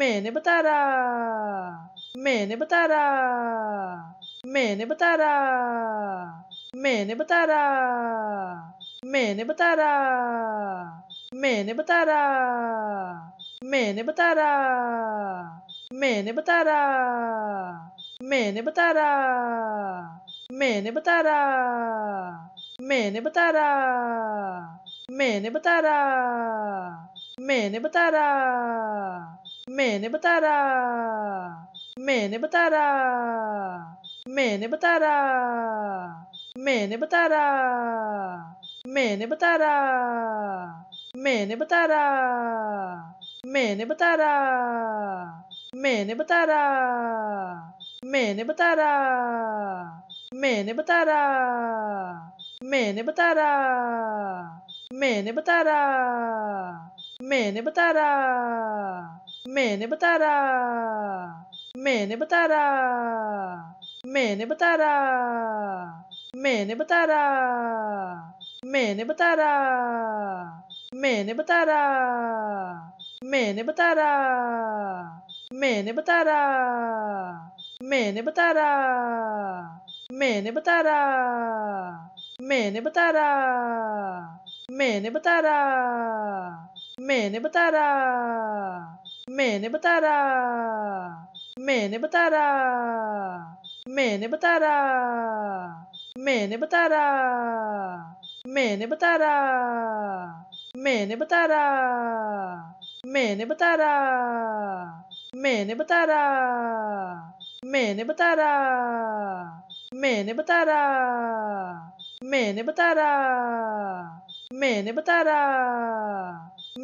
मैंने बता रहा मैंने बता रहा मैंने बता रहा मैंने बता रहा मैंने बता रहा मैंने बता रहा मैंने बता रहा मैंने बता रहा मैंने बता रहा मैंने बता रहा मैंने बता रहा मैंने बता रहा मैंने बता रहा मैंने बता रहा मैंने बता रहा मैंने बता रहा मैंने बता रहा मैंने बता रहा मैंने बता रहा मैंने बता रहा मैंने बता रहा मैंने बता रहा मैंने बता रहा मैंने बता रहा मैंने बता रहा मैंने बता रहा मैंने बता रहा मैंने बता रहा मैंने बता रहा मैंने बता रहा मैंने बता रहा मैंने बता रहा मैंने बता रहा मैंने बता रहा मैंने बता रहा मैंने बता रहा मैंने बता रहा मैंने बता रहा मैंने बता रहा मैंने बता रहा मैंने बता रहा मैंने बता रहा मैंने बता रहा मैंने बता रहा मैंने बता रहा मैंने बता रहा मैंने बता रहा मैंने बता रहा मैंने बता रहा मैंने बता रहा मैंने बता रहा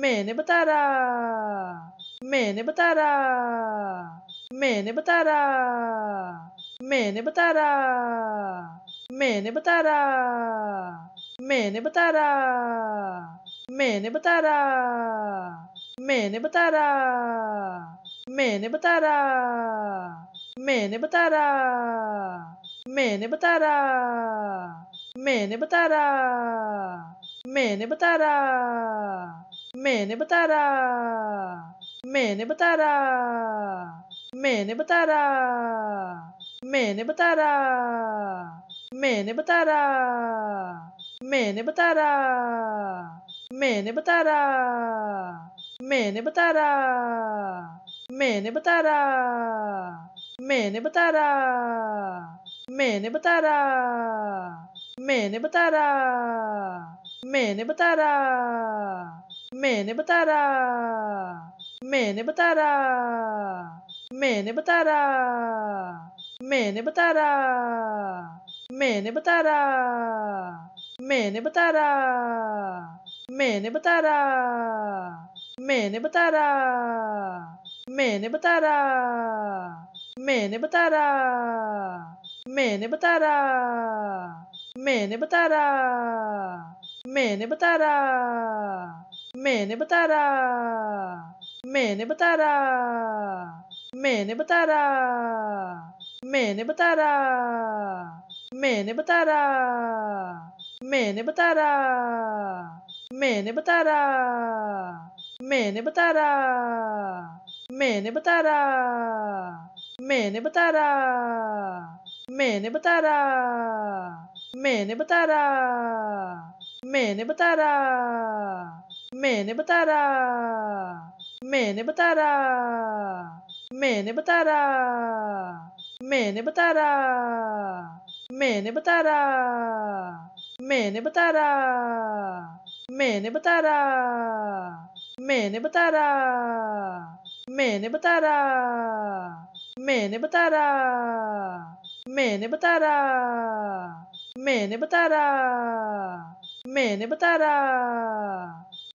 मैंने बता रहा मैंने बता रहा मैंने बता रहा मैंने बता रहा मैंने बता रहा मैंने बता रहा मैंने बता रहा मैंने बता रहा मैंने बता रहा मैंने बता रहा मैंने बता रहा मैंने बता रहा मैंने बता रहा मैंने बता रहा मैंने बता रहा मैंने बता रहा मैंने बता रहा मैंने बता रहा मैंने बता रहा मैंने बता रहा मैंने बता रहा मैंने बता रहा मैंने बता रहा मैंने बता रहा मैंने बता रहा मैंने बता रहा मैंने बता रहा मैंने बता रहा मैंने बता रहा मैंने बता रहा मैंने बता रहा मैंने बता रहा मैंने बता रहा मैंने बता रहा मैंने बता रहा मैंने बता रहा मैंने बता रहा मैंने बता रहा मैंने बता रहा मैंने बता रहा मैंने बता रहा मैंने बता रहा मैंने बता रहा मैंने बता रहा मैंने बता रहा मैंने बता रहा मैंने बता रहा मैंने बता रहा मैंने बता रहा मैंने बता रहा मैंने बता रहा मैंने बता रहा मैंने बता रहा मैंने बता रहा मैंने बता रहा मैंने बता रहा मैंने बता रहा मैंने बता रहा मैंने बता रहा मैंने बता रहा मैंने बता रहा मैंने बता रहा मैंने बता रहा मैंने बता रहा मैंने बता रहा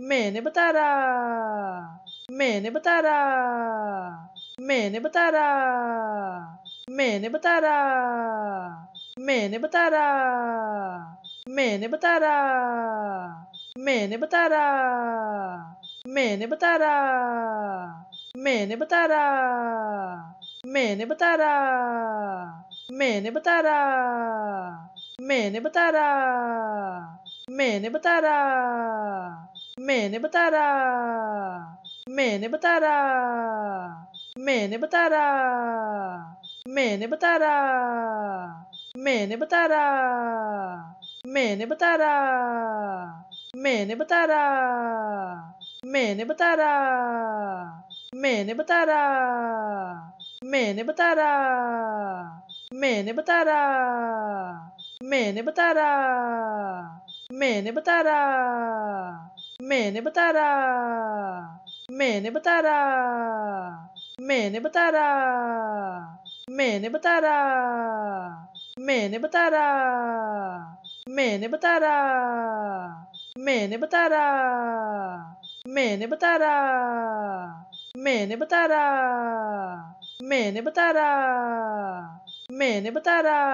मैंने बता रहा मैंने बता रहा मैंने बता रहा मैंने बता रहा मैंने बता रहा मैंने बता रहा मैंने बता रहा मैंने बता रहा मैंने बता रहा मैंने बता रहा मैंने बता रहा मैंने बता रहा मैंने बता रहा मैंने बता रहा मैंने बता रहा मैंने बता रहा मैंने बता रहा मैंने बता रहा मैंने बता रहा मैंने बता रहा मैंने बता रहा मैंने बता रहा मैंने बता रहा मैंने बता रहा मैंने बता रहा मैंने बता रहा मैंने बता रहा मैंने बता रहा मैंने बता रहा मैंने बता रहा मैंने बता रहा मैंने बता रहा मैंने बता रहा मैंने बता रहा मैंने बता रहा मैंने बता रहा मैंने बता रहा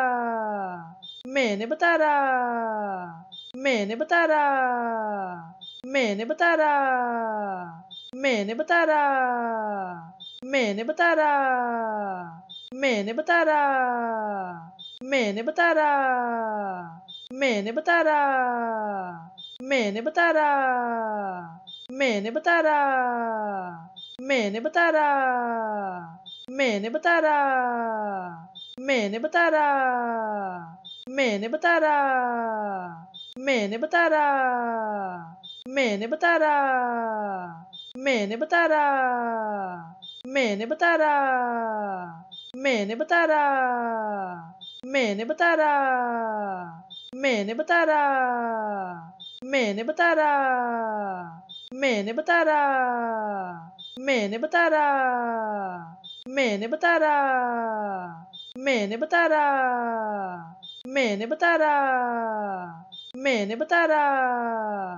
मैंने बता रहा मैंने बता रहा मैंने बता रहा मैंने बता रहा मैंने बता रहा मैंने बता रहा मैंने बता रहा मैंने बता रहा मैंने बता रहा मैंने बता रहा मैंने बता रहा मैंने बता रहा मैंने बता रहा मैंने बता रहा मैंने बता रहा मैंने बता रहा मैंने बता रहा मैंने बता रहा मैंने बता रहा मैंने बता रहा मैंने बता रहा मैंने बता रहा मैंने बता रहा मैंने बता रहा मैंने बता रहा मैंने बता रहा मैंने बता रहा मैंने बता रहा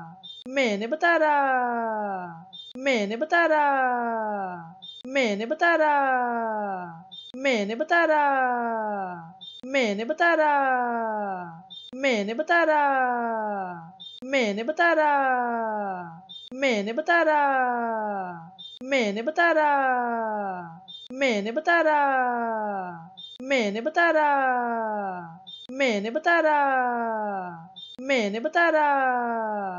मैंने बता रहा मैंने बता रहा मैंने बता रहा मैंने बता रहा मैंने बता रहा मैंने बता रहा मैंने बता रहा मैंने बता रहा मैंने बता रहा मैंने बता रहा मैंने बता रहा मैंने बता रहा मैंने बता रहा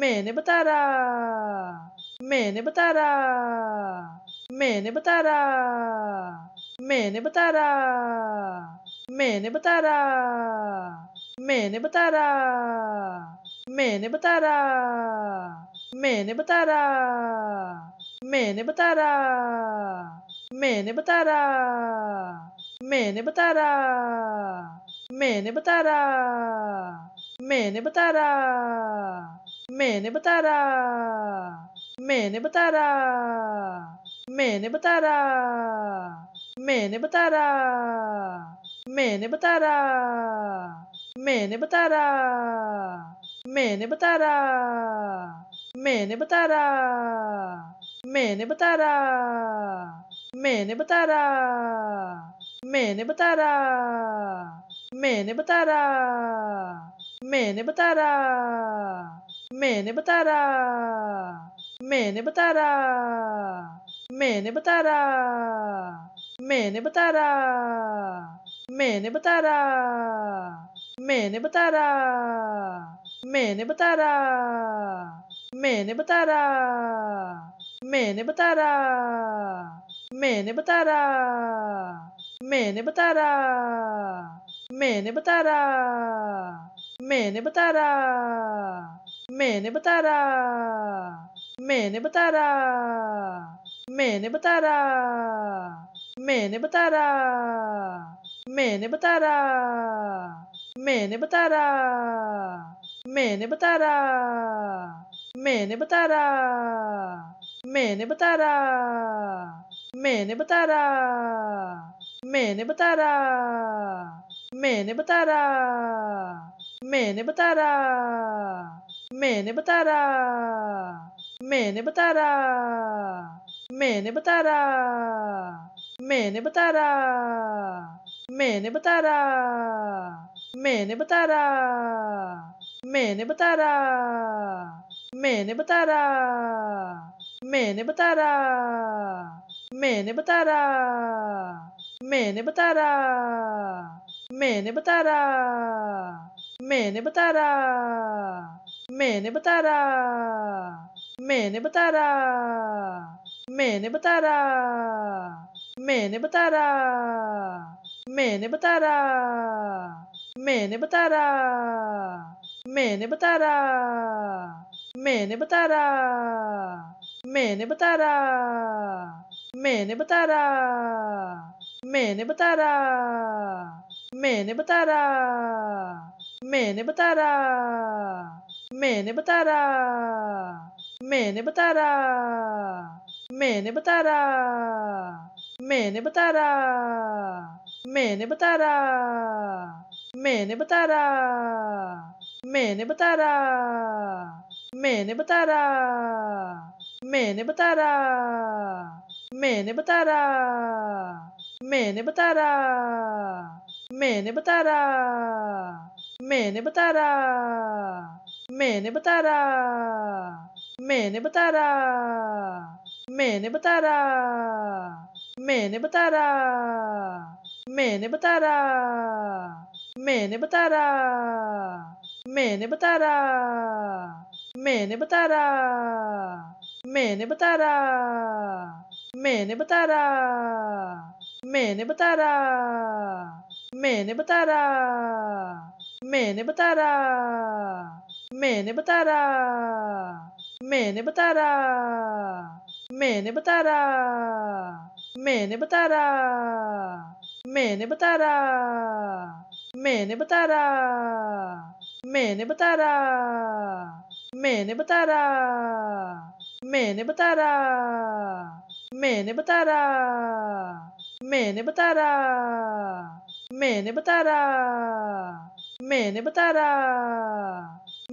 मैंने बता रहा मैंने बता रहा मैंने बता रहा मैंने बता रहा मैंने बता रहा मैंने बता रहा मैंने बता रहा मैंने बता रहा मैंने बता रहा मैंने बता रहा मैंने बता रहा मैंने बता रहा मैंने बता रहा मैंने बता रहा मैंने बता रहा मैंने बता रहा मैंने बता रहा मैंने बता रहा मैंने बता रहा मैंने बता रहा मैंने बता रहा मैंने बता रहा मैंने बता रहा मैंने बता रहा मैंने बता रहा मैंने बता रहा मैंने बता रहा मैंने बता रहा मैंने बता रहा मैंने बता रहा मैंने बता रहा मैंने बता रहा मैंने बता रहा मैंने बता रहा मैंने बता रहा मैंने बता रहा मैंने बता रहा मैंने बता रहा मैंने बता रहा मैंने बता रहा मैंने बता रहा मैंने बता रहा मैंने बता रहा मैंने बता रहा मैंने बता रहा मैंने बता रहा मैंने बता रहा मैंने बता रहा मैंने बता रहा मैंने बता रहा मैंने बता रहा मैंने बता रहा मैंने बता रहा मैंने बता रहा मैंने बता रहा मैंने बता रहा मैंने बता रहा मैंने बता रहा मैंने बता रहा मैंने बता रहा मैंने बता रहा मैंने बता रहा मैंने बता रहा मैंने बता रहा मैंने बता रहा मैंने बता रहा मैंने बता रहा मैंने बता रहा मैंने बता रहा मैंने बता रहा मैंने बता रहा मैंने बता रहा मैंने बता रहा मैंने बता रहा मैंने बता रहा मैंने बता रहा मैंने बता रहा मैंने बता रहा मैंने बता रहा मैंने बता रहा मैंने बता रहा मैंने बता रहा मैंने बता रहा मैंने बता रहा मैंने बता रहा मैंने बता रहा मैंने बता रहा मैंने बता रहा मैंने बता रहा मैंने बता रहा मैंने बता रहा मैंने बता रहा मैंने बता रहा मैंने बता रहा मैंने बता रहा मैंने बता रहा मैंने बता रहा मैंने बता रहा मैंने बता रहा मैंने बता रहा मैंने बता रहा मैंने बता रहा मैंने बता रहा मैंने बता रहा मैंने बता रहा मैंने बता रहा मैंने बता रहा मैंने बता रहा मैंने बता रहा मैंने बता रहा मैंने बता रहा मैंने बता रहा मैंने बता रहा मैंने बता रहा मैंने बता रहा मैंने बता रहा मैंने बता रहा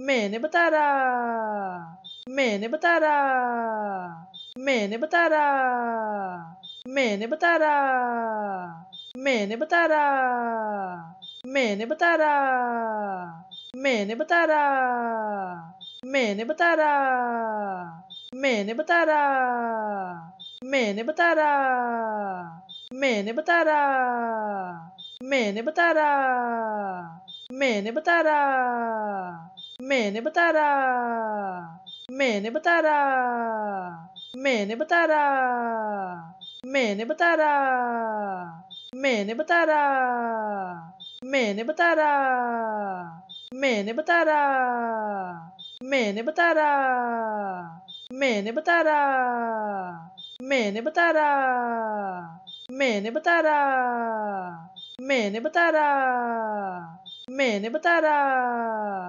मैंने बता रहा मैंने बता रहा मैंने बता रहा मैंने बता रहा मैंने बता रहा मैंने बता रहा मैंने बता रहा मैंने बता रहा मैंने बता रहा मैंने बता रहा मैंने बता रहा मैंने बता रहा मैंने बता रहा मैंने बता रहा मैंने बता रहा मैंने बता रहा मैंने बता रहा मैंने बता रहा मैंने बता रहा मैंने बता रहा मैंने बता रहा मैंने बता रहा मैंने बता रहा मैंने बता रहा मैंने बता रहा मैंने बता रहा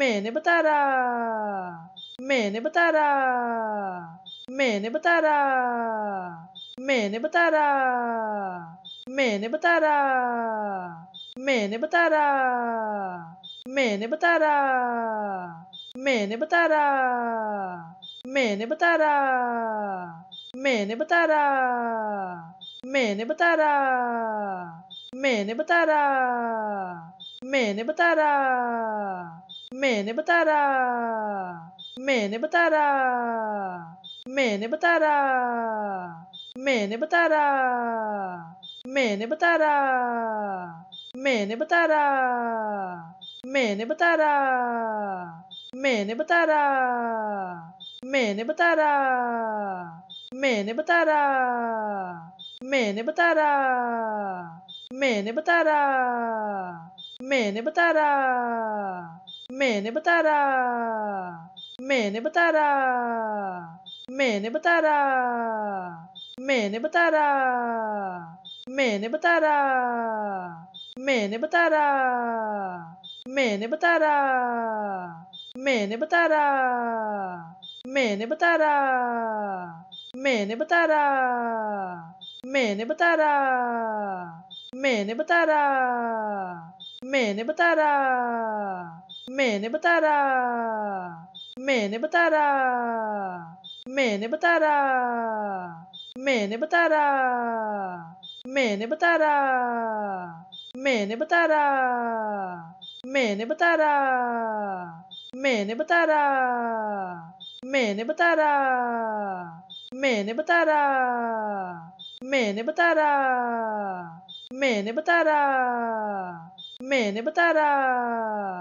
मैंने बता रहा मैंने बता रहा मैंने बता रहा मैंने बता रहा मैंने बता रहा मैंने बता रहा मैंने बता रहा मैंने बता रहा मैंने बता रहा मैंने बता रहा मैंने बता रहा मैंने बता रहा मैंने बता रहा मैंने बता रहा मैंने बता रहा मैंने बता रहा मैंने बता रहा मैंने बता रहा मैंने बता रहा मैंने बता रहा मैंने बता रहा मैंने बता रहा मैंने बता रहा मैंने बता रहा मैंने बता रहा मैंने बता रहा मैंने बता रहा मैंने बता रहा मैंने बता रहा मैंने बता रहा मैंने बता रहा मैंने बता रहा मैंने बता रहा मैंने बता रहा मैंने बता रहा मैंने बता रहा मैंने बता रहा मैंने बता रहा मैंने बता रहा मैंने बता रहा मैंने बता रहा मैंने बता रहा मैंने बता रहा मैंने बता रहा मैंने बता रहा मैंने बता रहा मैंने बता रहा मैंने बता रहा मैंने बता रहा मैंने बता रहा मैंने बता रहा मैंने बता रहा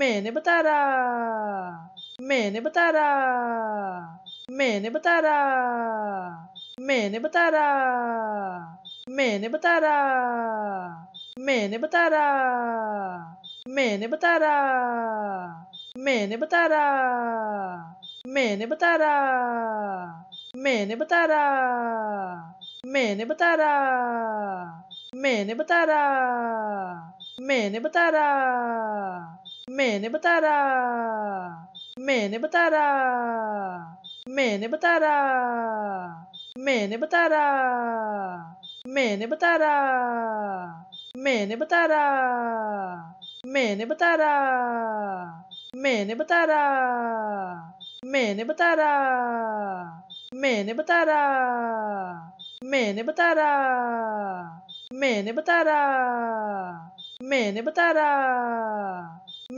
मैंने बता रहा मैंने बता रहा मैंने बता रहा मैंने बता रहा मैंने बता रहा मैंने बता रहा मैंने बता रहा मैंने बता रहा मैंने बता रहा मैंने बता रहा मैंने बता रहा मैंने बता रहा मैंने बता रहा मैंने बता रहा मैंने बता रहा मैंने बता रहा मैंने बता रहा मैंने बता रहा मैंने बता रहा मैंने बता रहा मैंने बता रहा मैंने बता रहा मैंने बता रहा मैंने बता रहा मैंने बता रहा मैंने बता रहा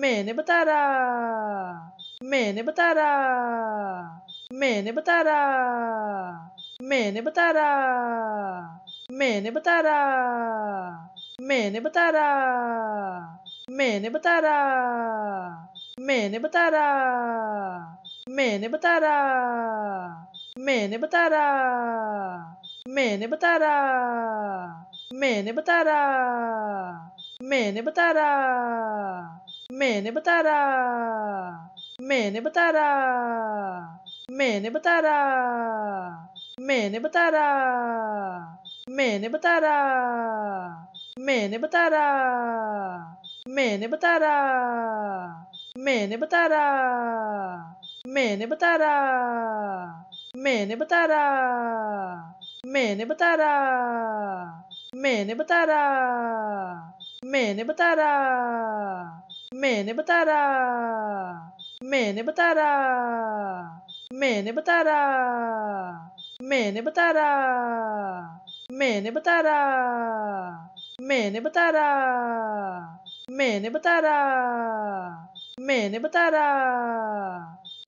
मैंने बता रहा मैंने बता रहा मैंने बता रहा मैंने बता रहा मैंने बता रहा मैंने बता रहा मैंने बता रहा मैंने बता रहा मैंने बता रहा मैंने बता रहा मैंने बता रहा मैंने बता रहा मैंने बता रहा मैंने बता रहा मैंने बता रहा मैंने बता रहा मैंने बता रहा मैंने बता रहा मैंने बता रहा मैंने बता रहा मैंने बता रहा मैंने बता रहा मैंने बता रहा मैंने बता रहा मैंने बता रहा मैंने बता रहा मैंने बता रहा मैंने बता रहा मैंने बता रहा मैंने बता रहा मैंने बता रहा मैंने बता रहा मैंने बता रहा मैंने बता रहा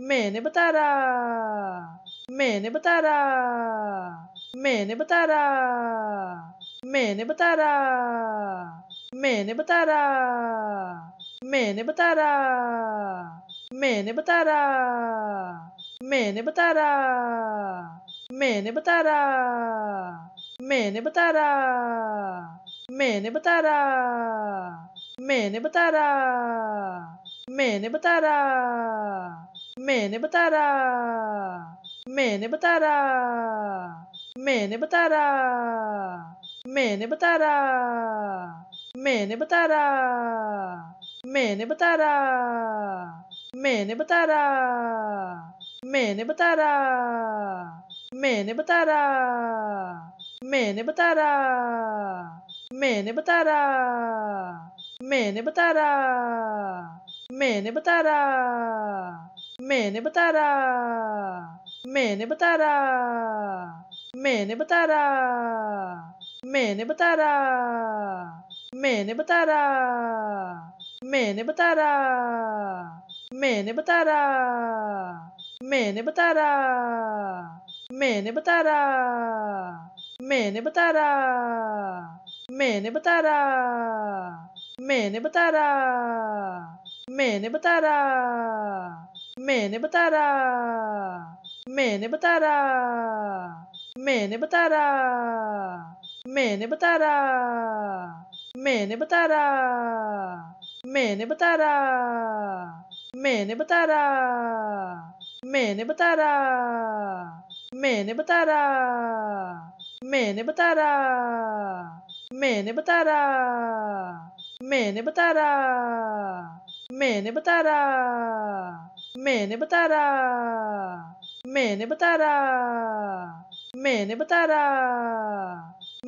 मैंने बता रहा मैंने बता रहा मैंने बता रहा मैंने बता रहा मैंने बता रहा मैंने बता रहा मैंने बता रहा मैंने बता रहा मैंने बता रहा मैंने बता रहा मैंने बता रहा मैंने बता रहा मैंने बता रहा मैंने बता रहा मैंने बता रहा मैंने बता रहा मैंने बता रहा मैंने बता रहा मैंने बता रहा मैंने बता रहा मैंने बता रहा मैंने बता रहा मैंने बता रहा मैंने बता रहा मैंने बता रहा मैंने बता रहा मैंने बता रहा मैंने बता रहा मैंने बता रहा मैंने बता रहा मैंने बता रहा मैंने बता रहा मैंने बता रहा मैंने बता रहा मैंने बता रहा मैंने बता रहा मैंने बता रहा मैंने बता रहा मैंने बता रहा मैंने बता रहा मैंने बता रहा मैंने बता रहा मैंने बता रहा मैंने बता रहा मैंने बता रहा मैंने बता रहा मैंने बता रहा मैंने बता रहा मैंने बता रहा मैंने बता रहा मैंने बता रहा मैंने बता रहा मैंने बता रहा मैंने बता रहा मैंने बता रहा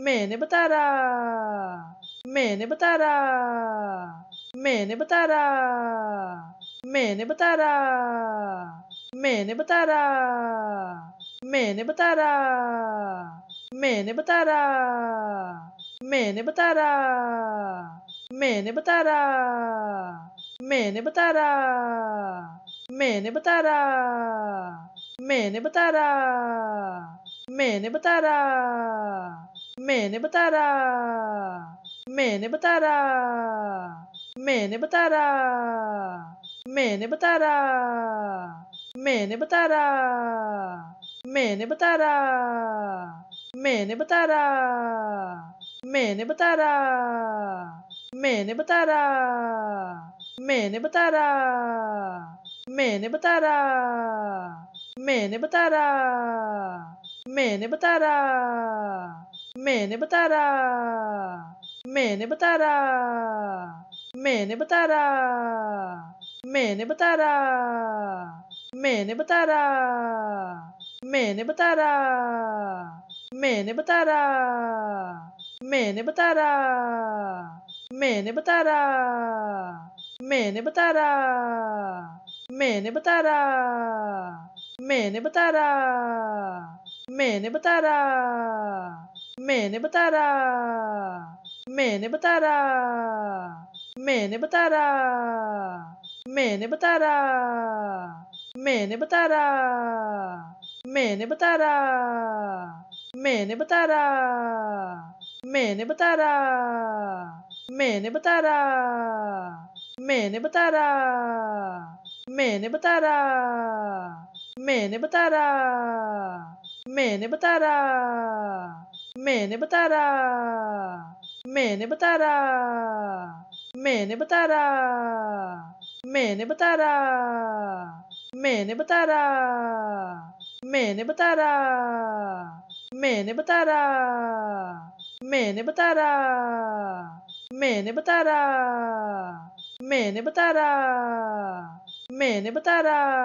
मैंने बता रहा मैंने बता रहा मैंने बता रहा मैंने बता रहा मैंने बता रहा मैंने बता रहा मैंने बता रहा मैंने बता रहा मैंने बता रहा मैंने बता रहा मैंने बता रहा मैंने बता रहा मैंने बता रहा मैंने बता रहा मैंने बता रहा मैंने बता रहा मैंने बता रहा मैंने बता रहा मैंने बता रहा मैंने बता रहा मैंने बता रहा मैंने बता रहा मैंने बता रहा मैंने बता रहा मैंने बता रहा मैंने बता रहा मैंने बता रहा मैंने बता रहा मैंने बता रहा मैंने बता रहा मैंने बता रहा मैंने बता रहा मैंने बता रहा मैंने बता रहा मैंने बता रहा मैंने बता रहा मैंने बता रहा मैंने बता रहा मैंने बता रहा मैंने बता रहा मैंने बता रहा मैंने बता रहा मैंने बता रहा मैंने बता रहा मैंने बता रहा मैंने बता रहा मैंने बता रहा मैंने बता रहा मैंने बता रहा मैंने बता रहा मैंने बता रहा मैंने बता रहा मैंने बता रहा मैंने बता रहा मैंने बता रहा मैंने बता रहा मैंने बता रहा मैंने बता रहा मैंने बता रहा मैंने बता रहा मैंने बता रहा मैंने बता रहा मैंने बता रहा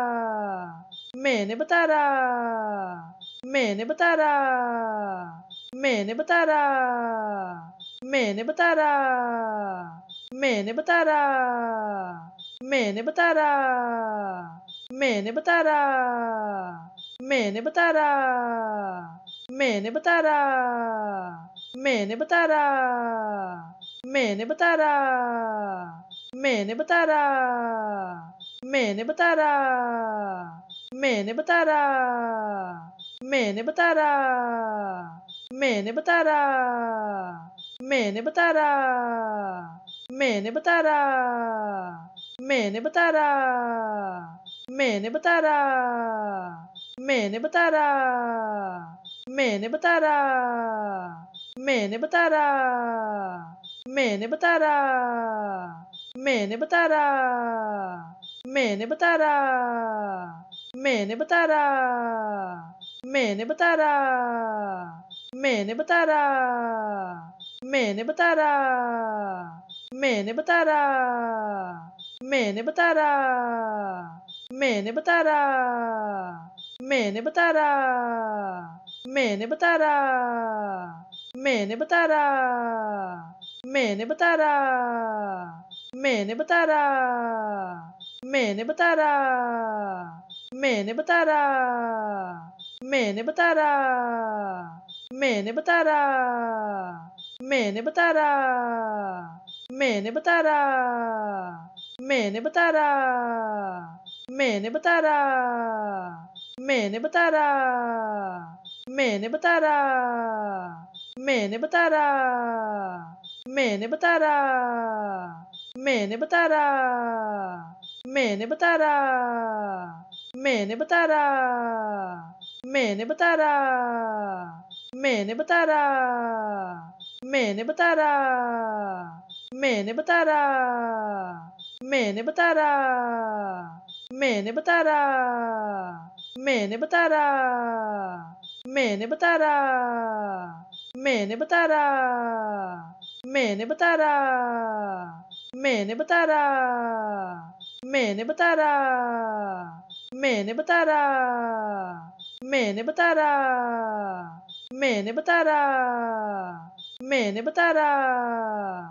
मैंने बता रहा मैंने बता रहा मैंने बता रहा मैंने बता रहा मैंने बता रहा मैंने बता रहा मैंने बता रहा मैंने बता रहा मैंने बता रहा मैंने बता रहा मैंने बता रहा मैंने बता रहा मैंने बता रहा मैंने बता रहा मैंने बता रहा मैंने बता रहा मैंने बता रहा मैंने बता रहा मैंने बता रहा मैंने बता रहा मैंने बता रहा मैंने बता रहा मैंने बता रहा मैंने बता रहा मैंने बता रहा मैंने बता रहा मैंने बता रहा मैंने बता रहा मैंने बता रहा मैंने बता रहा मैंने बता रहा मैंने बता रहा मैंने बता रहा मैंने बता रहा मैंने बता रहा मैंने बता रहा मैंने बता रहा मैंने बता रहा मैंने बता रहा मैंने बता रहा मैंने बता रहा मैंने बता रहा मैंने बता रहा मैंने बता रहा मैंने बता रहा मैंने बता रहा मैंने बता रहा मैंने बता रहा मैंने बता रहा मैंने बता रहा मैंने बता रहा मैंने बता रहा मैंने बता रहा मैंने बता रहा मैंने बता रहा मैंने बता रहा मैंने बता रहा मैंने बता रहा मैंने बता रहा मैंने बता रहा मैंने बता रहा मैंने बता रहा मैंने बता रहा मैंने बता रहा मैंने बता रहा मैंने बता रहा मैंने बता रहा मैंने बता रहा मैंने बता रहा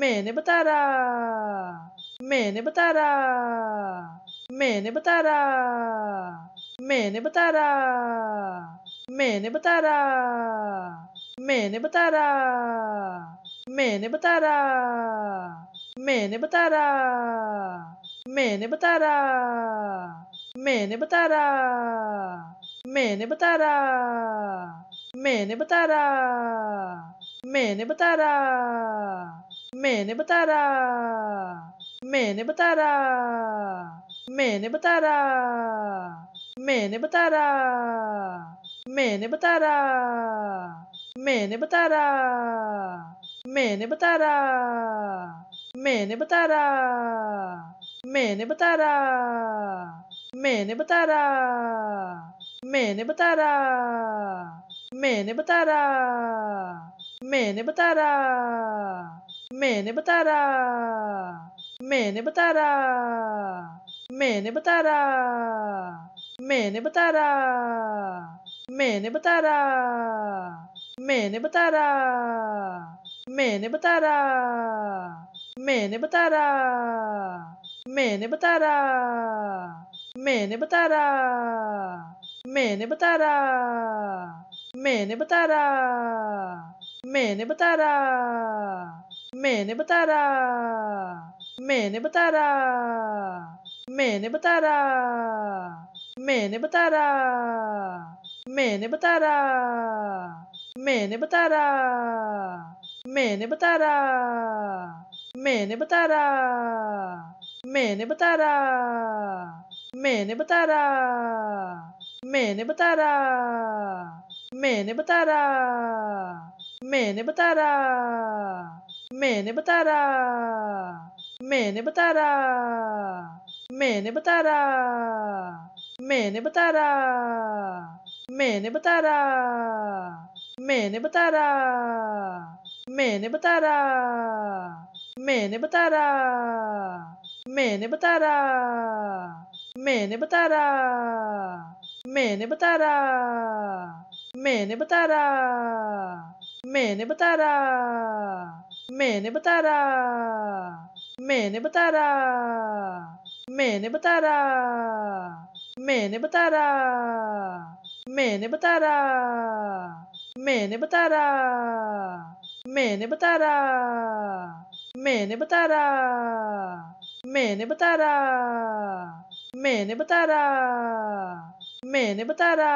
मैंने बता रहा मैंने बता रहा मैंने बता रहा मैंने बता रहा मैंने बता रहा मैंने बता रहा मैंने बता रहा मैंने बता रहा मैंने बता रहा मैंने बता रहा मैंने बता रहा मैंने बता रहा मैंने बता रहा मैंने बता रहा मैंने बता रहा मैंने बता रहा मैंने बता रहा मैंने बता रहा मैंने बता रहा मैंने बता रहा मैंने बता रहा मैंने बता रहा मैंने बता रहा मैंने बता रहा मैंने बता रहा मैंने बता रहा मैंने बता रहा मैंने बता रहा मैंने बता रहा मैंने बता रहा मैंने बता रहा मैंने बता रहा मैंने बता रहा मैंने बता रहा मैंने बता रहा मैंने बता रहा मैंने बता रहा मैंने बता रहा मैंने बता रहा मैंने बता रहा मैंने बता रहा मैंने बता रहा मैंने बता रहा मैंने बता रहा मैंने बता रहा मैंने बता रहा मैंने बता रहा मैंने बता रहा मैंने बता रहा मैंने बता रहा मैंने बता रहा मैंने बता रहा मैंने बता रहा मैंने बता रहा मैंने बता रहा मैंने बता रहा मैंने बता रहा मैंने बता रहा मैंने बता रहा मैंने बता रहा मैंने बता रहा मैंने बता रहा मैंने बता रहा मैंने बता रहा मैंने बता रहा मैंने बता रहा मैंने बता रहा मैंने बता रहा मैंने बता रहा मैंने बता रहा मैंने बता रहा मैंने बता रहा मैंने बता रहा मैंने बता रहा मैंने बता रहा मैंने बता रहा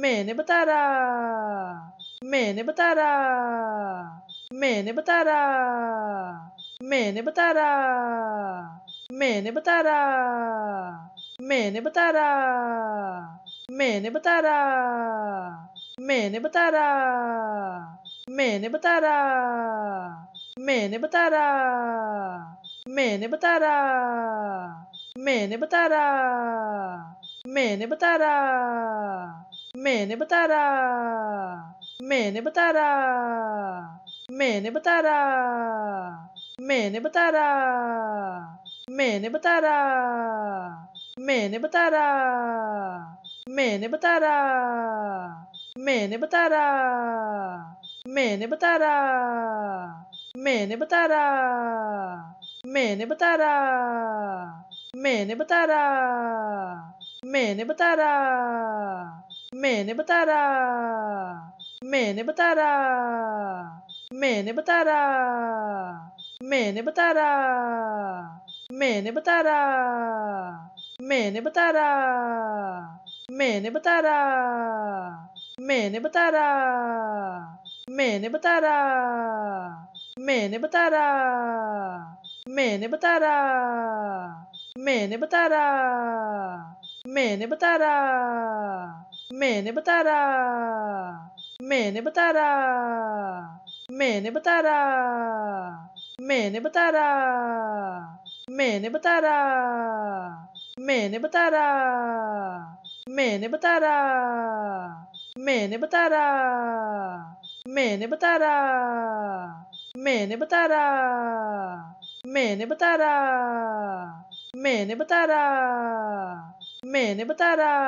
मैंने बता रहा मैंने बता रहा मैंने बता रहा मैंने बता रहा मैंने बता रहा मैंने बता रहा मैंने बता रहा मैंने बता रहा मैंने बता रहा मैंने बता रहा मैंने बता रहा मैंने बता रहा मैंने बता रहा मैंने बता रहा मैंने बता रहा मैंने बता रहा मैंने बता रहा मैंने बता रहा मैंने बता रहा मैंने बता रहा मैंने बता रहा मैंने बता रहा मैंने बता रहा मैंने बता रहा मैंने बता रहा मैंने बता रहा मैंने बता रहा मैंने बता रहा मैंने बता रहा मैंने बता रहा मैंने बता रहा मैंने बता रहा मैंने बता रहा मैंने बता रहा मैंने बता रहा मैंने बता रहा मैंने बता रहा मैंने बता रहा मैंने बता रहा मैंने बता रहा मैंने बता रहा मैंने बता रहा मैंने बता रहा मैंने बता रहा मैंने बता रहा मैंने बता रहा मैंने बता रहा मैंने बता रहा मैंने बता रहा मैंने बता रहा मैंने बता रहा मैंने बता रहा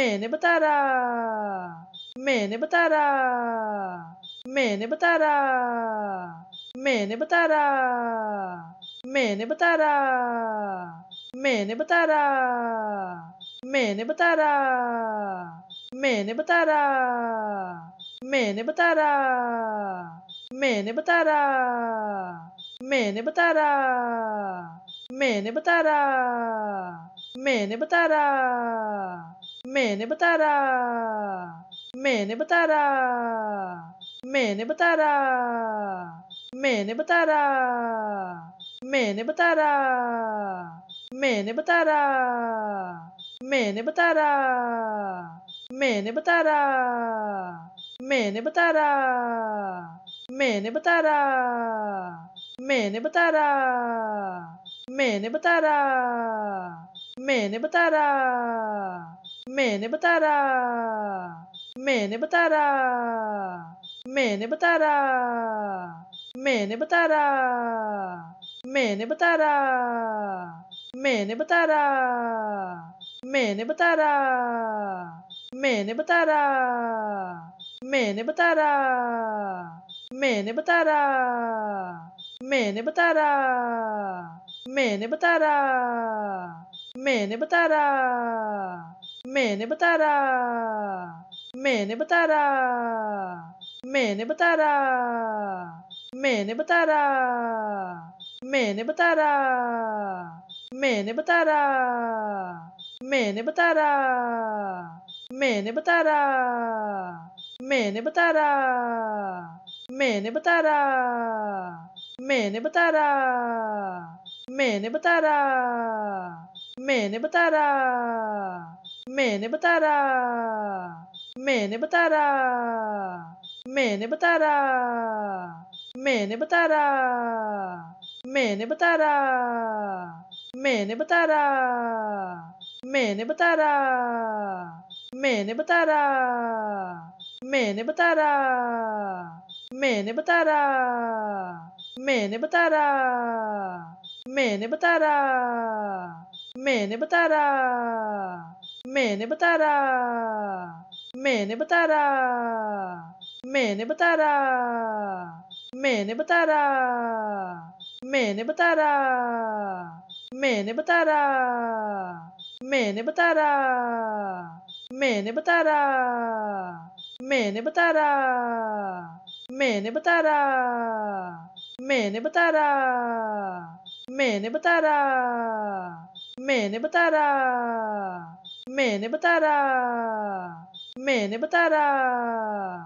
मैंने बता रहा मैंने बता रहा मैंने बता रहा मैंने बता रहा मैंने बता रहा मैंने बता रहा मैंने बता रहा मैंने बता रहा मैंने बता रहा मैंने बता रहा मैंने बता रहा मैंने बता रहा मैंने बता रहा मैंने बता रहा मैंने बता रहा मैंने बता रहा मैंने बता रहा मैंने बता रहा मैंने बता रहा मैंने बता रहा मैंने बता रहा मैंने बता रहा मैंने बता रहा मैंने बता रहा मैंने बता रहा मैंने बता रहा मैंने बता रहा मैंने बता रहा मैंने बता रहा मैंने बता रहा मैंने बता रहा मैंने बता रहा मैंने बता रहा मैंने बता रहा मैंने बता रहा मैंने बता रहा मैंने बता रहा मैंने बता रहा मैंने बता रहा मैंने बता रहा मैंने बता रहा मैंने बता रहा मैंने बता रहा मैंने बता रहा मैंने बता रहा मैंने बता रहा मैंने बता रहा मैंने बता रहा मैंने बता रहा मैंने बता रहा मैंने बता रहा मैंने बता रहा मैंने बता रहा मैंने बता रहा मैंने बता रहा मैंने बता रहा मैंने बता रहा मैंने बता रहा मैंने बता रहा मैंने बता रहा मैंने बता रहा मैंने बता रहा मैंने बता रहा मैंने बता रहा मैंने बता रहा मैंने बता रहा मैंने बता रहा मैंने बता रहा मैंने बता रहा मैंने बता रहा मैंने बता रहा मैंने बता रहा मैंने बता रहा मैंने बता रहा मैंने बता रहा मैंने बता रहा मैंने बता रहा मैंने बता रहा मैंने बता रहा मैंने बता रहा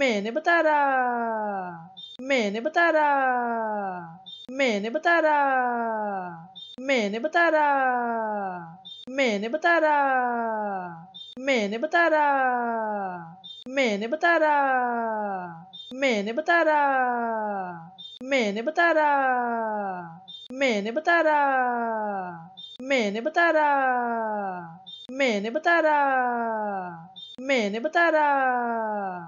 मैंने बता रहा मैंने बता रहा मैंने बता रहा मैंने बता रहा मैंने बता रहा मैंने बता रहा मैंने बता रहा मैंने बता रहा मैंने बता रहा मैंने बता रहा मैंने बता रहा मैंने बता रहा मैंने बता रहा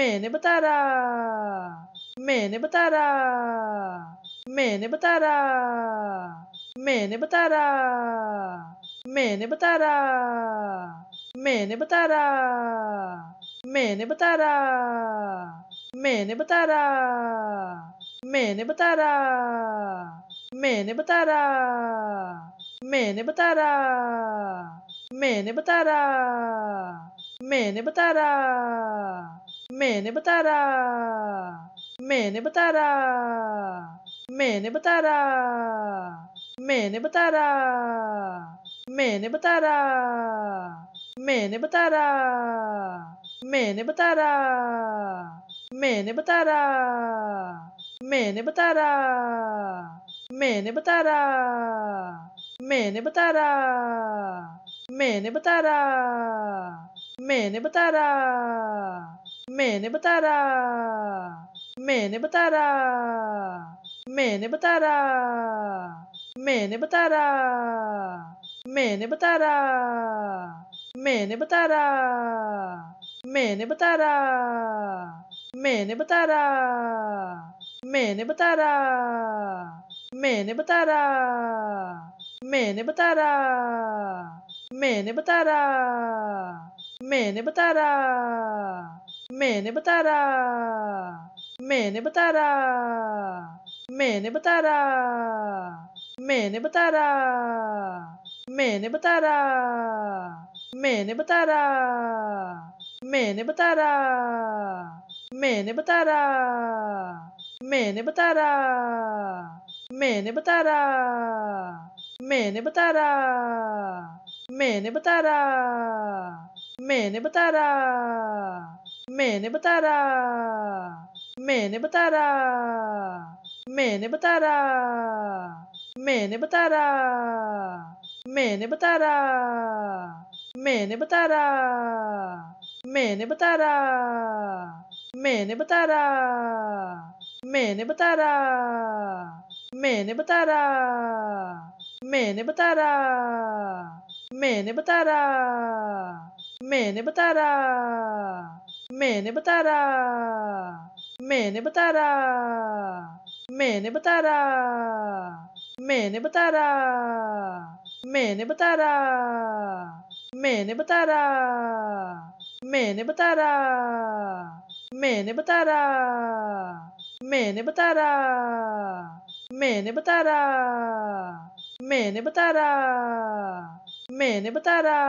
मैंने बता रहा मैंने बता रहा मैंने बता रहा मैंने बता रहा मैंने बता रहा मैंने बता रहा मैंने बता रहा मैंने बता रहा मैंने बता रहा मैंने बता रहा मैंने बता रहा मैंने बता रहा मैंने बता रहा मैंने बता रहा मैंने बता रहा मैंने बता रहा मैंने बता रहा मैंने बता रहा मैंने बता रहा मैंने बता रहा मैंने बता रहा मैंने बता रहा मैंने बता रहा मैंने बता रहा मैंने बता रहा मैंने बता रहा मैंने बता रहा मैंने बता रहा मैंने बता रहा मैंने बता रहा मैंने बता रहा मैंने बता रहा मैंने बता रहा मैंने बता रहा मैंने बता रहा मैंने बता रहा मैंने बता रहा मैंने बता रहा मैंने बता रहा मैंने बता रहा मैंने बता रहा मैंने बता रहा मैंने बता रहा मैंने बता रहा मैंने बता रहा मैंने बता रहा मैंने बता रहा मैंने बता रहा मैंने बता रहा मैंने बता रहा मैंने बता रहा मैंने बता रहा मैंने बता रहा मैंने बता रहा मैंने बता रहा मैंने बता रहा मैंने बता रहा मैंने बता रहा मैंने बता रहा मैंने बता रहा मैंने बता रहा मैंने बता रहा मैंने बता रहा मैंने बता रहा मैंने बता रहा मैंने बता रहा मैंने बता रहा मैंने बता रहा मैंने बता रहा मैंने बता रहा मैंने बता रहा मैंने बता रहा मैंने बता रहा मैंने बता रहा मैंने बता रहा मैंने बता रहा मैंने बता रहा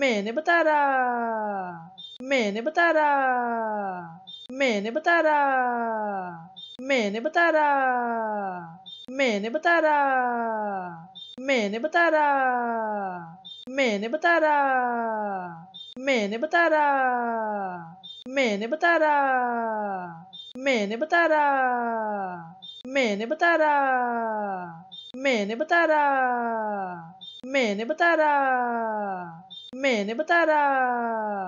मैंने बता रहा मैंने बता रहा मैंने बता रहा मैंने बता रहा मैंने बता रहा मैंने बता रहा मैंने बता रहा मैंने बता रहा मैंने बता रहा मैंने बता रहा मैंने बता रहा मैंने बता रहा मैंने बता रहा मैंने बता रहा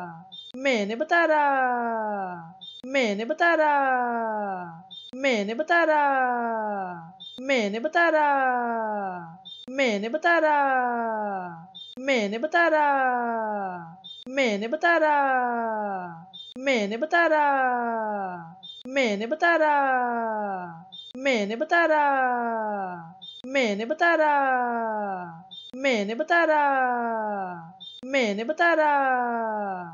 मैंने बता रहा मैंने बता रहा मैंने बता रहा मैंने बता रहा मैंने बता रहा मैंने बता रहा मैंने बता रहा मैंने बता रहा मैंने बता रहा मैंने बता रहा मैंने बता रहा मैंने बता रहा मैंने बता रहा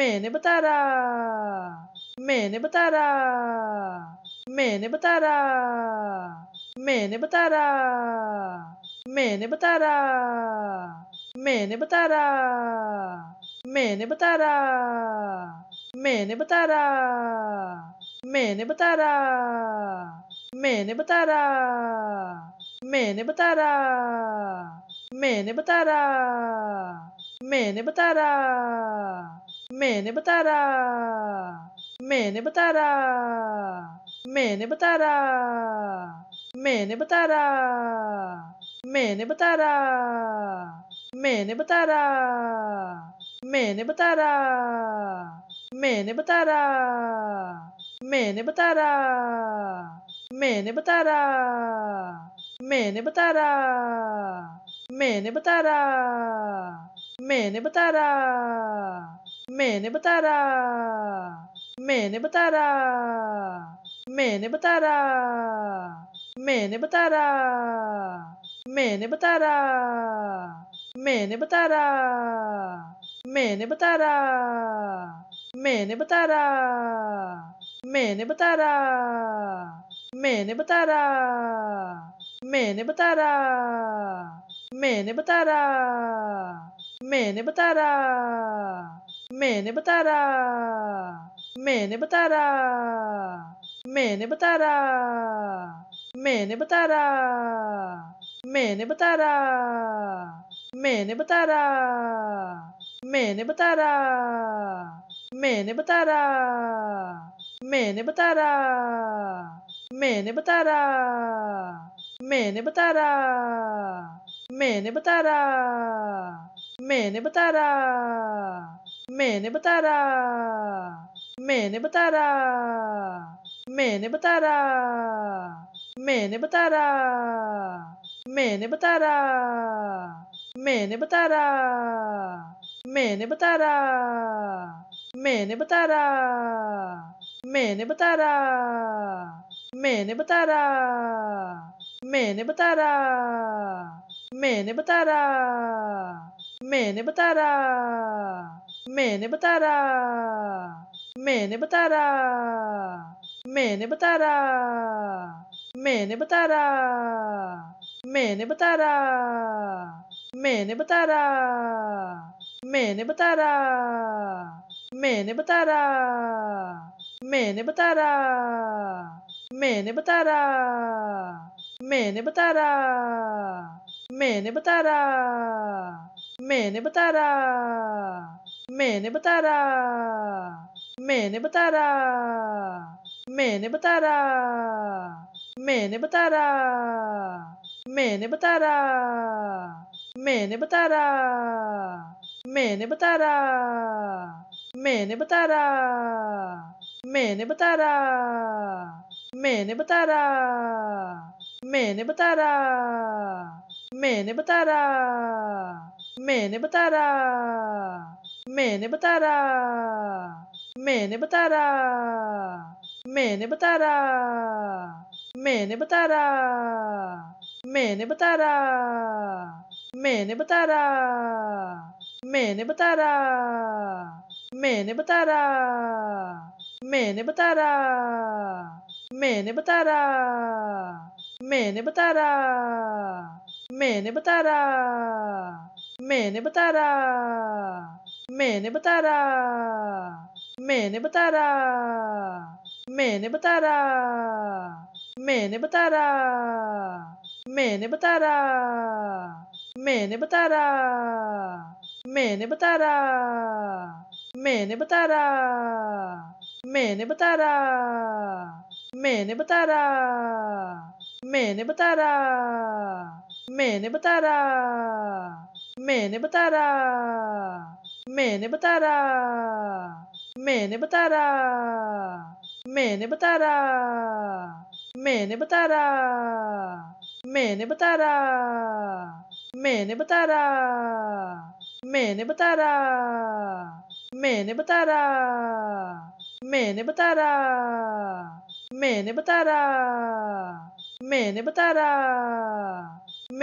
मैंने बता रहा मैंने बता रहा मैंने बता रहा मैंने बता रहा मैंने बता रहा मैंने बता रहा मैंने बता रहा मैंने बता रहा मैंने बता रहा मैंने बता रहा मैंने बता रहा मैंने बता रहा मैंने बता रहा मैंने बता रहा मैंने बता रहा मैंने बता रहा मैंने बता रहा मैंने बता रहा मैंने बता रहा मैंने बता रहा मैंने बता रहा मैंने बता रहा मैंने बता रहा मैंने बता रहा मैंने बता रहा मैंने बता रहा मैंने बता रहा मैंने बता रहा मैंने बता रहा मैंने बता रहा मैंने बता रहा मैंने बता रहा मैंने बता रहा मैंने बता रहा मैंने बता रहा मैंने बता रहा मैंने बता रहा मैंने बता रहा मैंने बता रहा मैंने बता रहा मैंने बता रहा मैंने बता रहा मैंने बता रहा मैंने बता रहा मैंने बता रहा मैंने बता रहा मैंने बता रहा मैंने बता रहा मैंने बता रहा मैंने बता रहा मैंने बता रहा मैंने बता रहा मैंने बता रहा मैंने बता रहा मैंने बता रहा मैंने बता रहा मैंने बता रहा मैंने बता रहा मैंने बता रहा मैंने बता रहा मैंने बता रहा मैंने बता रहा मैंने बता रहा मैंने बता रहा मैंने बता रहा मैंने बता रहा मैंने बता रहा मैंने बता रहा मैंने बता रहा मैंने बता रहा मैंने बता रहा मैंने बता रहा मैंने बता रहा मैंने बता रहा मैंने बता रहा मैंने बता रहा मैंने बता रहा मैंने बता रहा मैंने बता रहा मैंने बता रहा मैंने बता रहा मैंने बता रहा मैंने बता रहा मैंने बता रहा मैंने बता रहा मैंने बता रहा मैंने बता रहा मैंने बता रहा मैंने बता रहा मैंने बता रहा मैंने बता रहा मैंने बता रहा मैंने बता रहा मैंने बता रहा मैंने बता रहा मैंने बता रहा मैंने बता रहा मैंने बता रहा मैंने बता रहा मैंने बता रहा मैंने बता रहा मैंने बता रहा मैंने बता रहा मैंने बता रहा मैंने बता रहा मैंने बता रहा मैंने बता रहा मैंने बता रहा मैंने बता रहा मैंने बता रहा मैंने बता रहा मैंने बता रहा मैंने बता रहा मैंने बता रहा मैंने बता रहा मैंने बता रहा मैंने बता रहा मैंने बता रहा मैंने बता रहा मैंने बता रहा मैंने बता रहा मैंने बता रहा मैंने बता रहा मैंने बता रहा मैंने बता रहा मैंने बता रहा मैंने बता रहा मैंने बता रहा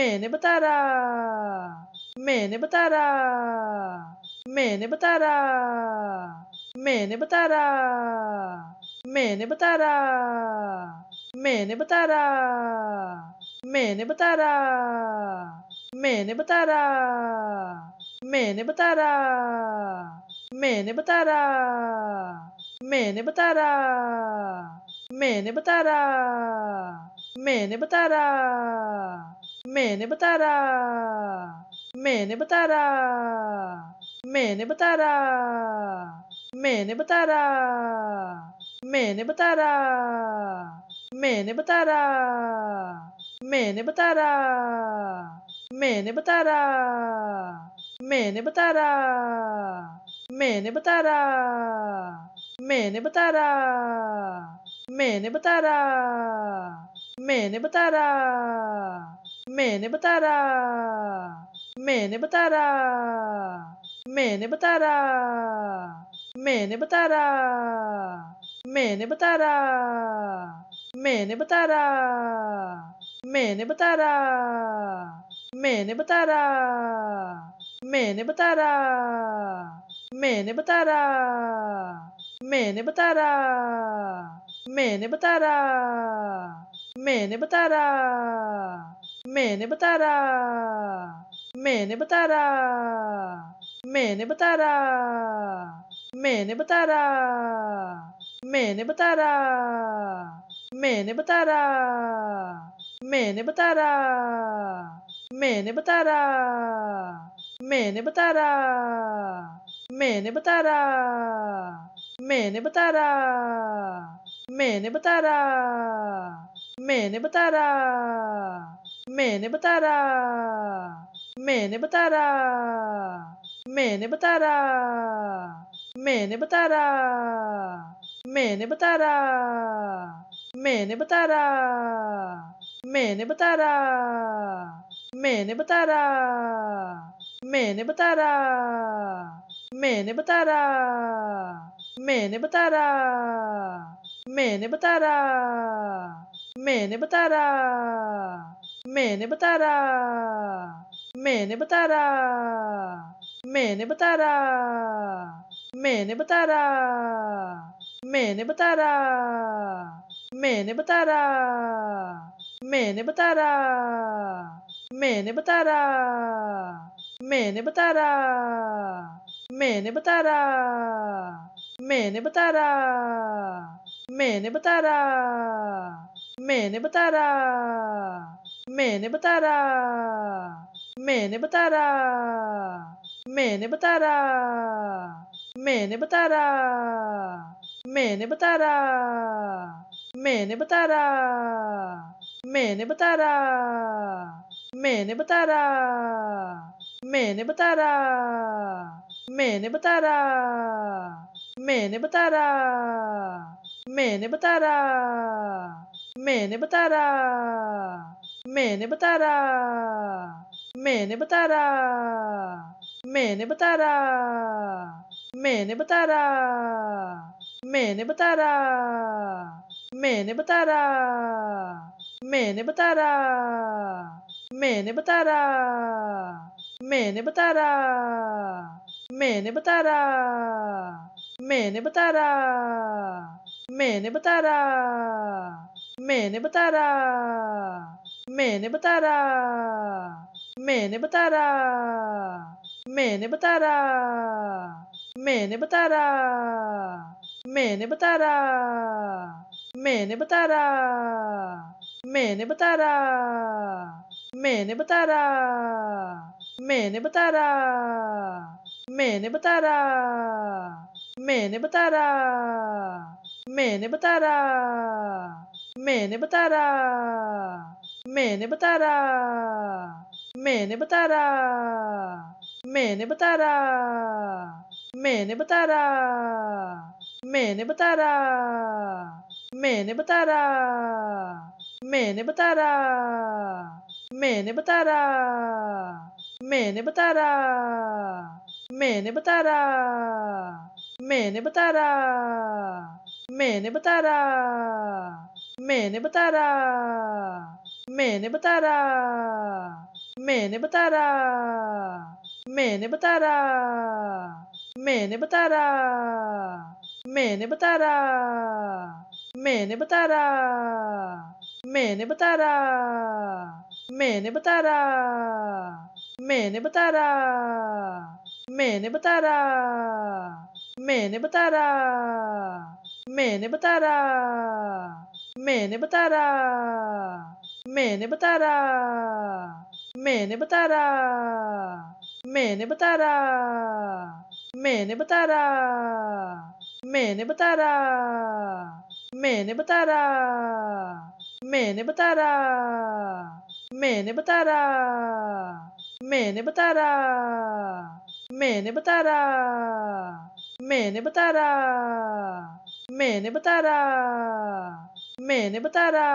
मैंने बता रहा मैंने बता रहा मैंने बता रहा मैंने बता रहा मैंने बता रहा मैंने बता रहा मैंने बता रहा मैंने बता रहा मैंने बता रहा मैंने बता रहा मैंने बता रहा मैंने बता रहा मैंने बता रहा मैंने बता रहा मैंने बता रहा मैंने बता रहा मैंने बता रहा मैंने बता रहा मैंने बता रहा मैंने बता रहा मैंने बता रहा मैंने बता रहा मैंने बता रहा मैंने बता रहा मैंने बता रहा मैंने बता रहा मैंने बता रहा मैंने बता रहा मैंने बता रहा मैंने बता रहा मैंने बता रहा मैंने बता रहा मैंने बता रहा मैंने बता रहा मैंने बता रहा मैंने बता रहा मैंने बता रहा मैंने बता रहा मैंने बता रहा मैंने बता रहा मैंने बता रहा मैंने बता रहा मैंने बता रहा मैंने बता रहा मैंने बता रहा मैंने बता रहा मैंने बता रहा मैंने बता रहा मैंने बता रहा मैंने बता रहा मैंने बता रहा मैंने बता रहा मैंने बता रहा मैंने बता रहा मैंने बता रहा मैंने बता रहा मैंने बता रहा मैंने बता रहा मैंने बता रहा मैंने बता रहा मैंने बता रहा मैंने बता रहा मैंने बता रहा मैंने बता रहा मैंने बता रहा मैंने बता रहा मैंने बता रहा मैंने बता रहा मैंने बता रहा मैंने बता रहा मैंने बता रहा मैंने बता रहा मैंने बता रहा मैंने बता रहा मैंने बता रहा मैंने बता रहा मैंने बता रहा मैंने बता रहा मैंने बता रहा मैंने बता रहा मैंने बता रहा मैंने बता रहा मैंने बता रहा मैंने बता रहा मैंने बता रहा मैंने बता रहा मैंने बता रहा मैंने बता रहा मैंने बता रहा मैंने बता रहा मैंने बता रहा मैंने बता रहा मैंने बता रहा मैंने बता रहा मैंने बता रहा मैंने बता रहा मैंने बता रहा मैंने बता रहा मैंने बता रहा मैंने बता रहा मैंने बता रहा मैंने बता रहा मैंने बता रहा मैंने बता रहा मैंने बता रहा मैंने बता रहा मैंने बता रहा मैंने बता रहा मैंने बता रहा मैंने बता रहा मैंने बता रहा मैंने बता रहा मैंने बता रहा मैंने बता रहा मैंने बता रहा मैंने बता रहा मैंने बता रहा मैंने बता रहा मैंने बता रहा मैंने बता रहा मैंने बता रहा मैंने बता रहा मैंने बता रहा मैंने बता रहा मैंने बता रहा मैंने बता रहा मैंने बता रहा मैंने बता रहा मैंने बता रहा मैंने बता रहा मैंने बता रहा मैंने बता रहा मैंने बता रहा मैंने बता रहा मैंने बता रहा मैंने बता रहा मैंने बता रहा मैंने बता रहा मैंने बता रहा मैंने बता रहा मैंने बता रहा मैंने बता रहा मैंने बता रहा मैंने बता रहा मैंने बता रहा मैंने बता रहा मैंने बता रहा मैंने बता रहा मैंने बता रहा मैंने बता रहा मैंने बता रहा मैंने बता रहा मैंने बता रहा मैंने बता रहा मैंने बता रहा मैंने बता रहा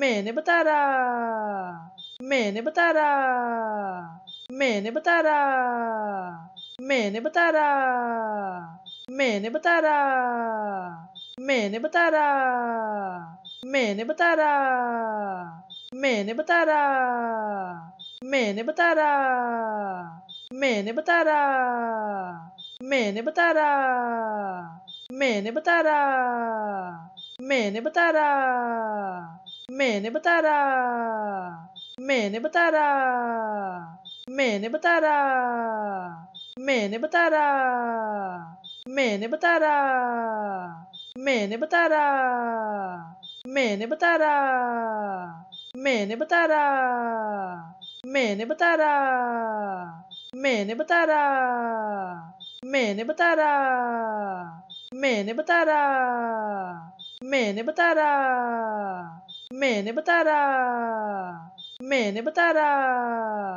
मैंने बता रहा मैंने बता रहा मैंने बता रहा मैंने बता रहा मैंने बता रहा मैंने बता रहा मैंने बता रहा मैंने बता रहा मैंने बता रहा मैंने बता रहा मैंने बता रहा मैंने बता रहा मैंने बता रहा मैंने बता रहा मैंने बता रहा मैंने बता रहा मैंने बता रहा मैंने बता रहा मैंने बता रहा मैंने बता रहा मैंने बता रहा मैंने बता रहा मैंने बता रहा मैंने बता रहा मैंने बता रहा मैंने बता रहा मैंने बता रहा मैंने बता रहा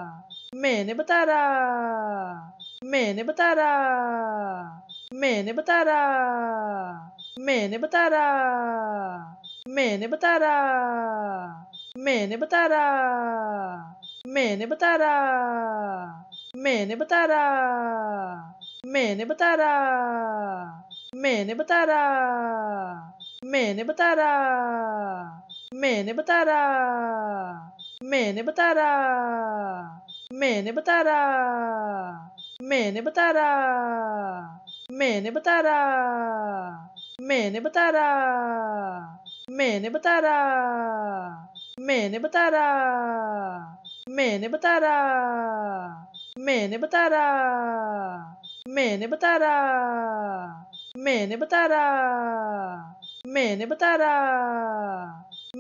मैंने बता रहा मैंने बता रहा मैंने बता रहा मैंने बता रहा मैंने बता रहा मैंने बता रहा मैंने बता रहा मैंने बता रहा मैंने बता रहा मैंने बता रहा मैंने बता रहा मैंने बता रहा मैंने बता रहा मैंने बता रहा मैंने बता रहा मैंने बता रहा मैंने बता रहा मैंने बता रहा मैंने बता रहा मैंने बता रहा मैंने बता रहा मैंने बता रहा मैंने बता रहा मैंने बता रहा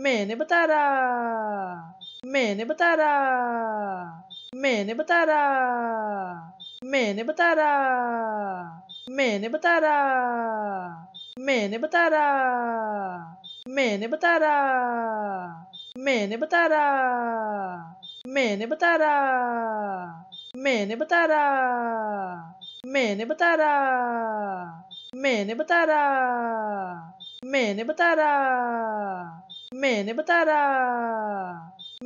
मैंने बता रहा मैंने बता रहा मैंने बता रहा मैंने बता रहा मैंने बता रहा मैंने बता रहा मैंने बता रहा मैंने बता रहा मैंने बता रहा मैंने बता रहा मैंने बता रहा मैंने बता रहा मैंने बता रहा मैंने बता रहा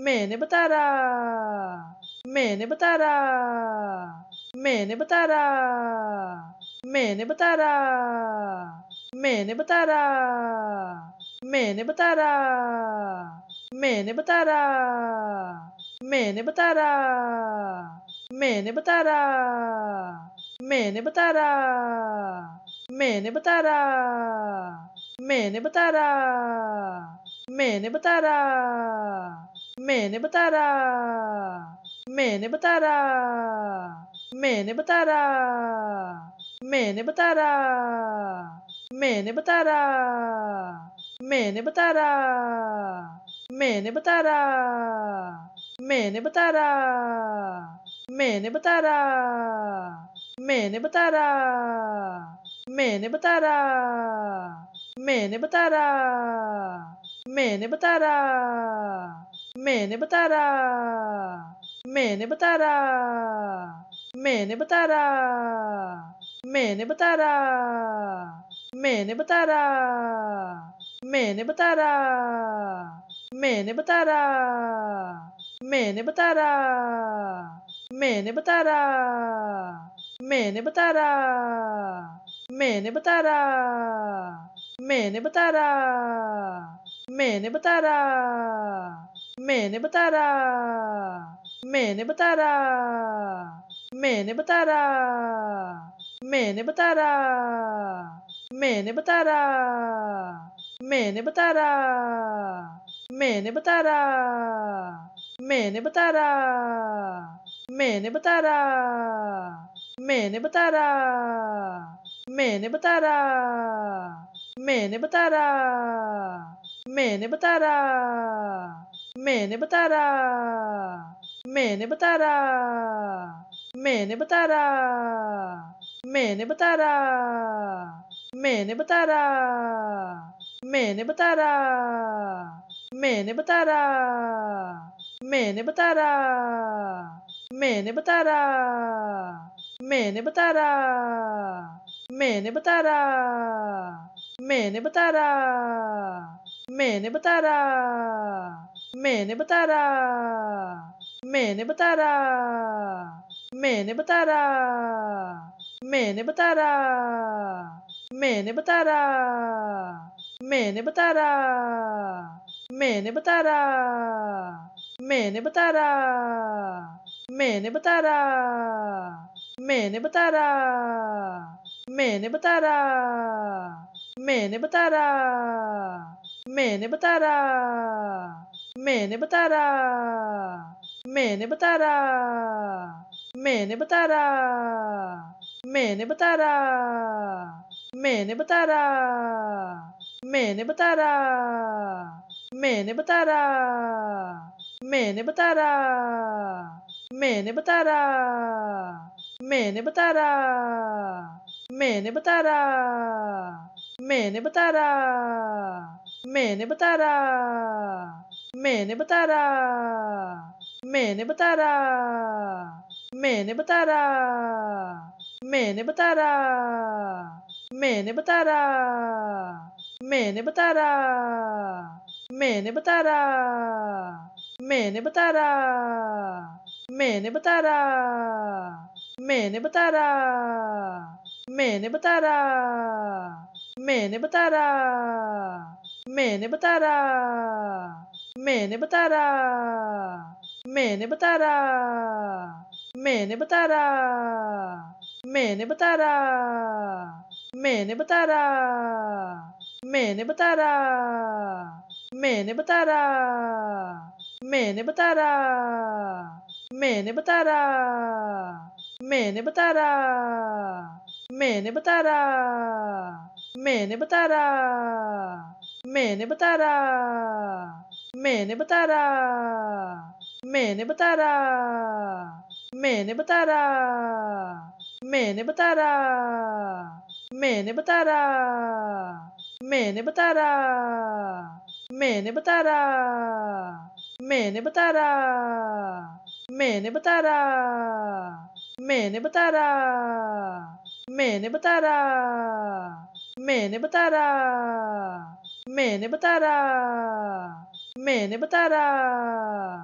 मैंने बता रहा मैंने बता रहा मैंने बता रहा मैंने बता रहा मैंने बता रहा मैंने बता रहा मैंने बता रहा मैंने बता रहा मैंने बता रहा मैंने बता रहा मैंने बता रहा मैंने बता रहा मैंने बता रहा मैंने बता रहा मैंने बता रहा मैंने बता रहा मैंने बता रहा मैंने बता रहा मैंने बता रहा मैंने बता रहा मैंने बता रहा मैंने बता रहा मैंने बता रहा मैंने बता रहा मैंने बता रहा मैंने बता रहा मैंने बता रहा मैंने बता रहा मैंने बता रहा मैंने बता रहा मैंने बता रहा मैंने बता रहा मैंने बता रहा मैंने बता रहा मैंने बता रहा मैंने बता रहा मैंने बता रहा मैंने बता रहा मैंने बता रहा मैंने बता रहा मैंने बता रहा मैंने बता रहा मैंने बता रहा मैंने बता रहा मैंने बता रहा मैंने बता रहा मैंने बता रहा मैंने बता रहा मैंने बता रहा मैंने बता रहा मैंने बता रहा मैंने बता रहा मैंने बता रहा मैंने बता रहा मैंने बता रहा मैंने बता रहा मैंने बता रहा मैंने बता रहा मैंने बता रहा मैंने बता रहा मैंने बता रहा मैंने बता रहा मैंने बता रहा मैंने बता रहा मैंने बता रहा मैंने बता रहा मैंने बता रहा मैंने बता रहा मैंने बता रहा मैंने बता रहा मैंने बता रहा मैंने बता रहा मैंने बता रहा मैंने बता रहा मैंने बता रहा मैंने बता रहा मैंने बता रहा मैंने बता रहा मैंने बता रहा मैंने बता रहा मैंने बता रहा मैंने बता रहा मैंने बता रहा मैंने बता रहा मैंने बता रहा मैंने बता रहा मैंने बता रहा मैंने बता रहा मैंने बता रहा मैंने बता रहा मैंने बता रहा मैंने बता रहा मैंने बता रहा मैंने बता रहा मैंने बता रहा मैंने बता रहा मैंने बता रहा मैंने बता रहा मैंने बता रहा मैंने बता रहा मैंने बता रहा मैंने बता रहा मैंने बता रहा मैंने बता रहा मैंने बता रहा मैंने बता रहा मैंने बता रहा मैंने बता रहा मैंने बता रहा मैंने बता रहा मैंने बता रहा मैंने बता रहा मैंने बता रहा मैंने बता रहा मैंने बता रहा मैंने बता रहा मैंने बता रहा मैंने बता रहा मैंने बता रहा मैंने बता रहा मैंने बता रहा मैंने बता रहा मैंने बता रहा मैंने बता रहा मैंने बता रहा मैंने बता रहा मैंने बता रहा मैंने बता रहा मैंने बता रहा मैंने बता रहा मैंने बता रहा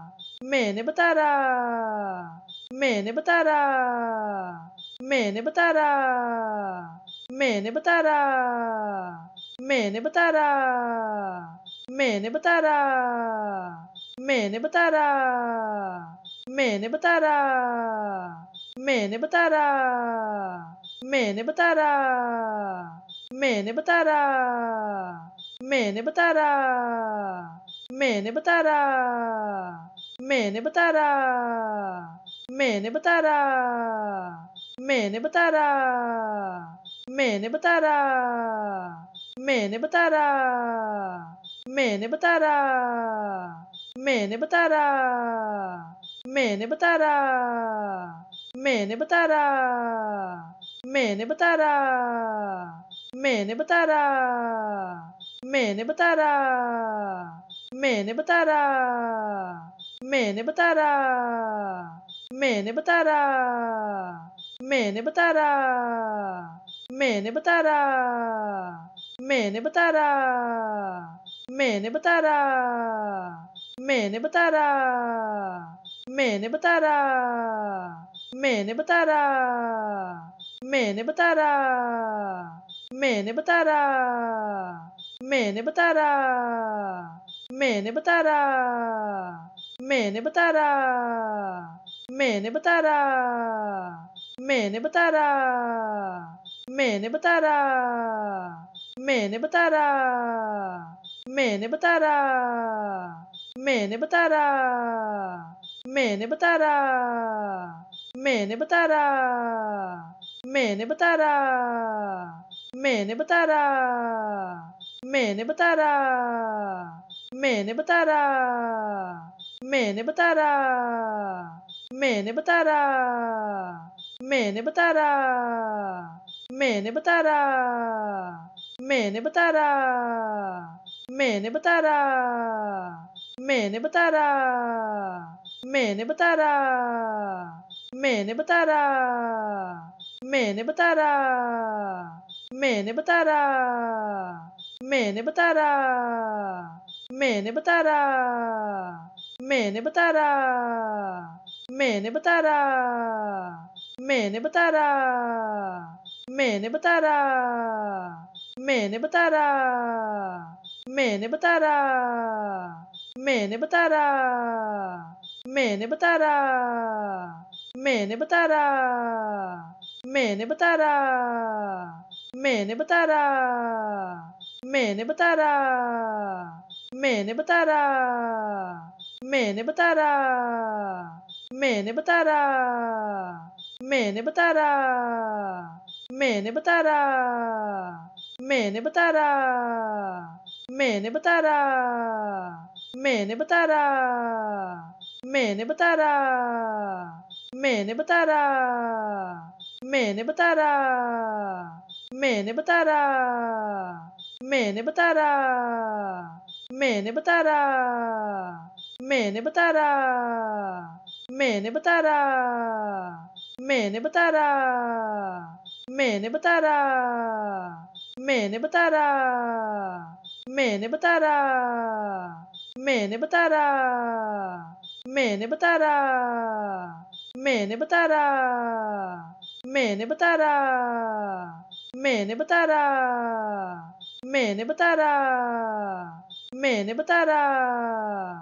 मैंने बता रहा मैंने बता रहा मैंने बता रहा मैंने बता रहा मैंने बता रहा मैंने बता रहा मैंने बता रहा मैंने बता रहा मैंने बता रहा मैंने बता रहा मैंने बता रहा मैंने बता रहा मैंने बता रहा मैंने बता रहा मैंने बता रहा मैंने बता रहा मैंने बता रहा मैंने बता रहा मैंने बता रहा मैंने बता रहा मैंने बता रहा मैंने बता रहा मैंने बता रहा मैंने बता रहा मैंने बता रहा मैंने बता रहा मैंने बता रहा मैंने बता रहा मैंने बता रहा मैंने बता रहा मैंने बता रहा मैंने बता रहा मैंने बता रहा मैंने बता रहा मैंने बता रहा मैंने बता रहा मैंने बता रहा मैंने बता रहा मैंने बता रहा मैंने बता रहा मैंने बता रहा मैंने बता रहा मैंने बता रहा मैंने बता रहा मैंने बता रहा मैंने बता रहा मैंने बता रहा मैंने बता रहा मैंने बता रहा मैंने बता रहा मैंने बता रहा मैंने बता रहा मैंने बता रहा मैंने बता रहा मैंने बता रहा मैंने बता रहा मैंने बता रहा मैंने बता रहा मैंने बता रहा मैंने बता रहा मैंने बता रहा मैंने बता रहा मैंने बता रहा मैंने बता रहा मैंने बता रहा मैंने बता रहा मैंने बता रहा मैंने बता रहा मैंने बता रहा मैंने बता रहा मैंने बता रहा मैंने बता रहा मैंने बता रहा मैंने बता रहा मैंने बता रहा मैंने बता रहा मैंने बता रहा मैंने बता रहा मैंने बता रहा मैंने बता रहा मैंने बता रहा मैंने बता रहा मैंने बता रहा मैंने बता रहा मैंने बता रहा मैंने बता रहा मैंने बता रहा मैंने बता रहा मैंने बता रहा मैंने बता रहा मैंने बता रहा मैंने बता रहा मैंने बता रहा मैंने बता रहा मैंने बता रहा मैंने बता रहा मैंने बता रहा मैंने बता रहा मैंने बता रहा मैंने बता रहा मैंने बता रहा मैंने बता रहा मैंने बता रहा मैंने बता रहा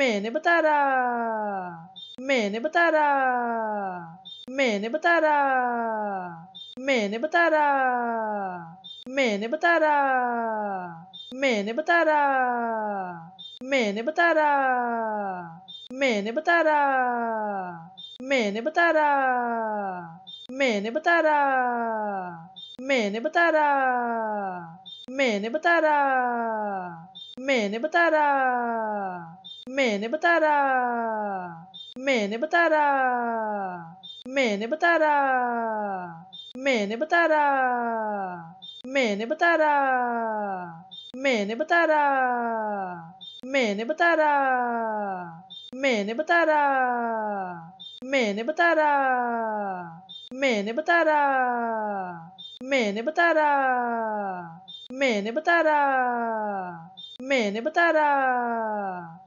मैंने बता रहा मैंने बता रहा मैंने बता रहा मैंने बता रहा मैंने बता रहा मैंने बता रहा मैंने बता रहा मैंने बता रहा मैंने बता रहा मैंने बता रहा मैंने बता रहा मैंने बता रहा मैंने बता रहा मैंने बता रहा मैंने बता रहा मैंने बता रहा मैंने बता रहा मैंने बता रहा मैंने बता रहा मैंने बता रहा मैंने बता रहा मैंने बता रहा मैंने बता रहा मैंने बता रहा मैंने बता रहा मैंने बता रहा